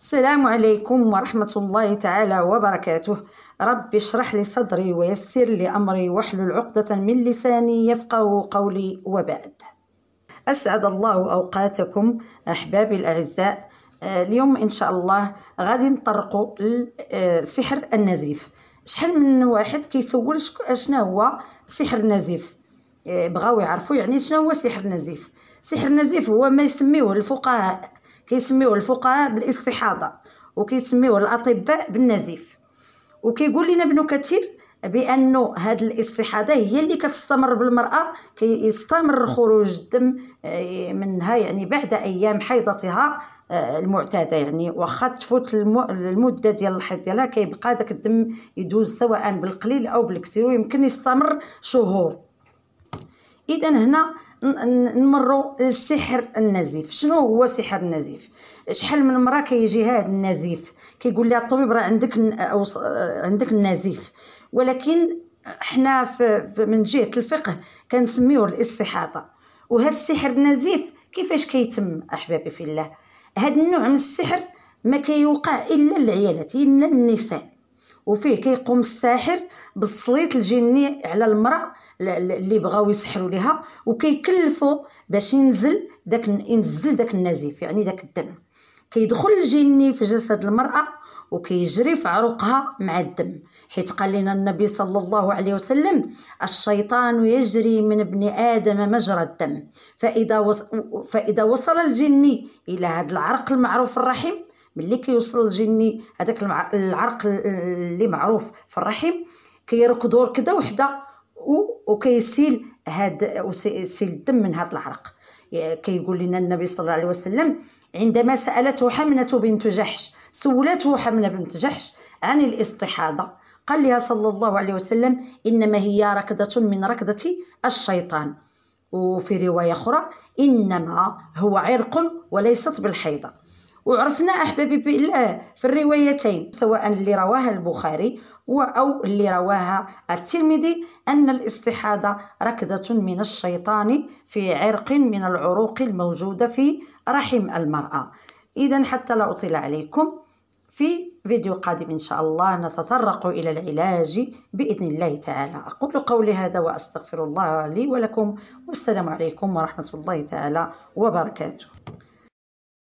السلام عليكم ورحمة الله تعالى وبركاته رب اشرح لي صدري ويسر لي أمري واحلل عقدة من لساني يفقه قولي وبعد أسعد الله أوقاتكم أحبابي الأعزاء آه، اليوم إن شاء الله غادي نطرقوا آه، سحر النزيف شحال من واحد كيسول شنا هو سحر النزيف آه، بغاو يعرفوا يعني شنا هو سحر النزيف سحر النزيف هو ما يسميه الفقهاء كيسميوه الفقهاء بالاستحاضه وكيسميوه الاطباء بالنزيف وكيقول لنا ابن كثير بانه هذه الاستحاضه هي اللي كتستمر بالمراه كيستمر كي خروج الدم آه، منها يعني بعد ايام حيضتها آه، المعتاده يعني واخا تفوت المده ديال الحيض ديالها كيبقى داك الدم يدوز سواء بالقليل او بالكثير ويمكن يستمر شهور اذا هنا نمروا للسحر النزيف شنو هو سحر النزيف شحال من مره كيجي هذا النزيف كيقول لها الطبيب راه عندك عندك النزيف ولكن حنا من جهه الفقه كنسميوه الاستحاضه وهذا السحر النزيف كيفاش كيتم احبابي في الله هذا النوع من السحر ما كيوقع الا العيالات الا النساء وفيه كيقوم الساحر بالسليط الجني على المراه اللي بغاو يسحروا ليها وكيكلفوا باش ينزل داك ينزل داك النزيف يعني داك الدم كيدخل الجني في جسد المراه وكيجري في عروقها مع الدم حيت قال لنا النبي صلى الله عليه وسلم الشيطان يجري من ابن ادم مجرى الدم فاذا فاذا وصل الجني الى هذا العرق المعروف الرحم ملي كيوصل الجني هذاك العرق اللي معروف في الرحم كيركضوا كده وحده وكيسيل هاد وسيل الدم من هذا العرق كيقول لنا النبي صلى الله عليه وسلم عندما سالته حمنه بنت جحش سولته حمله بنت جحش عن الاستحاضه قال لها صلى الله عليه وسلم انما هي ركضه من ركضه الشيطان وفي روايه اخرى انما هو عرق وليست بالحيضه وعرفنا أحبابي بالله في الروايتين سواء اللي رواها البخاري أو اللي رواها الترمذي أن الاستحاضة ركضة من الشيطان في عرق من العروق الموجودة في رحم المرأة إذا حتى لا أطيل عليكم في فيديو قادم إن شاء الله نتطرق إلى العلاج بإذن الله تعالى أقول قولي هذا وأستغفر الله لي ولكم والسلام عليكم ورحمة الله تعالى وبركاته